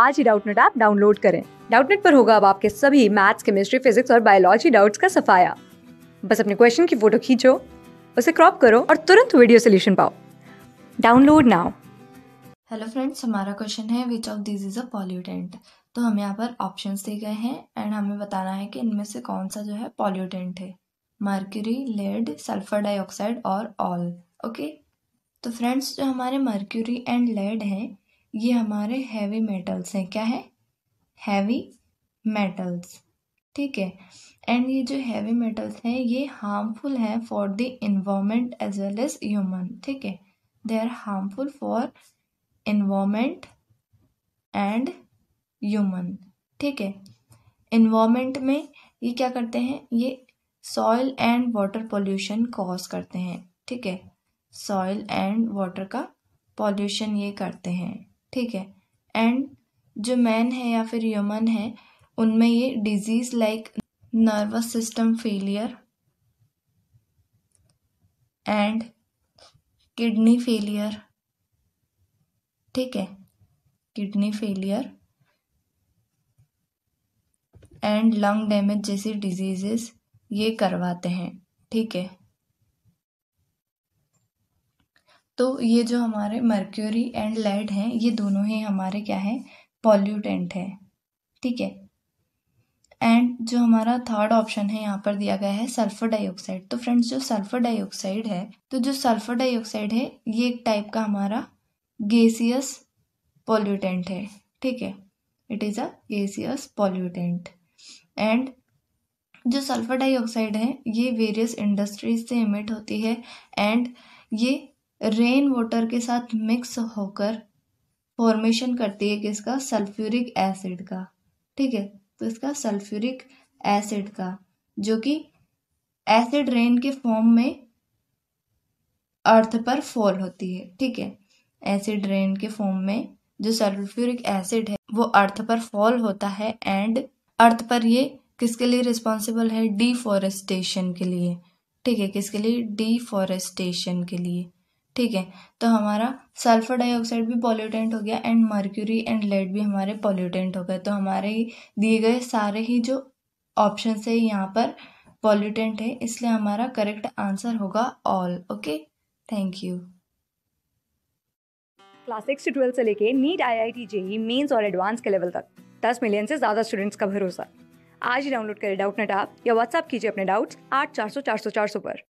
आज ही Doubtnut app download करें डाउटनेट पर होगा अब आपके सभी मैथ्स केमिस्ट्री फिजिक्स और बायोलॉजी डाउट्स का सफाया बस अपने क्वेश्चन की फोटो खींचो उसे क्रॉप करो और तुरंत वीडियो सोल्यूशन पाओ डाउनलोड नाउ हेलो फ्रेंड्स हमारा क्वेश्चन है which of this is a pollutant तो हमें यहाँ पर ऑप्शन दिए गए हैं एंड हमें बताना है कि इनमें से कौन सा जो है पॉल्यूटेंट है मर्क्यूरी लेड सल्फर डाइऑक्साइड और ऑल ओके तो फ्रेंड्स जो हमारे मर्क्यूरी एंड लेड हैं ये हमारे हैवी मेटल्स हैं क्या है हैवी मेटल्स ठीक है एंड ये जो हैवी मेटल्स हैं ये हार्मफुल हैं for the environment as well as human ठीक है they are harmful for environment and human ठीक है इन्वामेंट में ये क्या करते हैं ये soil and water pollution cause करते हैं ठीक है सॉइल एंड वाटर का पॉल्यूशन ये करते हैं ठीक है एंड जो मैन है या फिर यमन है उनमें ये disease like nervous system failure and kidney failure ठीक है kidney failure and lung damage जैसी डिजीज़ेस ये करवाते हैं ठीक है तो ये जो हमारे मर्क्यूरी एंड लेड हैं ये दोनों ही हमारे क्या हैं पॉल्यूटेंट है ठीक है एंड जो हमारा थर्ड ऑप्शन है यहाँ पर दिया गया है सल्फर डाइऑक्साइड तो फ्रेंड्स जो सल्फर डाइऑक्साइड है तो जो सल्फर डाइऑक्साइड है ये एक टाइप का हमारा गेसियस पॉल्यूटेंट है ठीक है it is a gaseous pollutant and जो सल्फर डाइऑक्साइड है ये वेरियस इंडस्ट्रीज से इमिट होती है एंड ये रेन वाटर के साथ मिक्स होकर फॉर्मेशन करती है किसका सल्फ्यूरिक एसिड का ठीक है तो इसका सल्फ्यूरिक एसिड का जो कि एसिड रेन के फॉर्म में अर्थ पर फॉल होती है ठीक है एसिड रेन के फॉर्म में जो सल्फ्यूरिक एसिड है वो अर्थ पर फॉल होता है एंड अर्थ पर ये किसके लिए रिस्पॉन्सिबल है डिफॉरेस्टेशन के लिए ठीक है किसके लिए डिफॉरेस्टेशन के लिए ठीक है तो हमारा सल्फर डाइऑक्साइड भी पॉल्यूटेंट हो गया एंड मर्क्यूरी एंड लेड भी हमारे पॉल्यूटेंट हो गए तो हमारे दिए गए सारे ही जो ऑप्शन है यहाँ पर पॉल्यूटेंट है इसलिए हमारा करेक्ट आंसर होगा all okay thank you class six से ट्वेल्थ से लेके NEET I I T JEE mains और एडवांस के लेवल तक दस मिलियन से ज़्यादा स्टूडेंट्स का भरोसा आज ही डाउनलोड करें डाउट नेट आप या व्हाट्सअप कीजिए अपने डाउट्स आठ चार सौ चार सौ चार सौ पर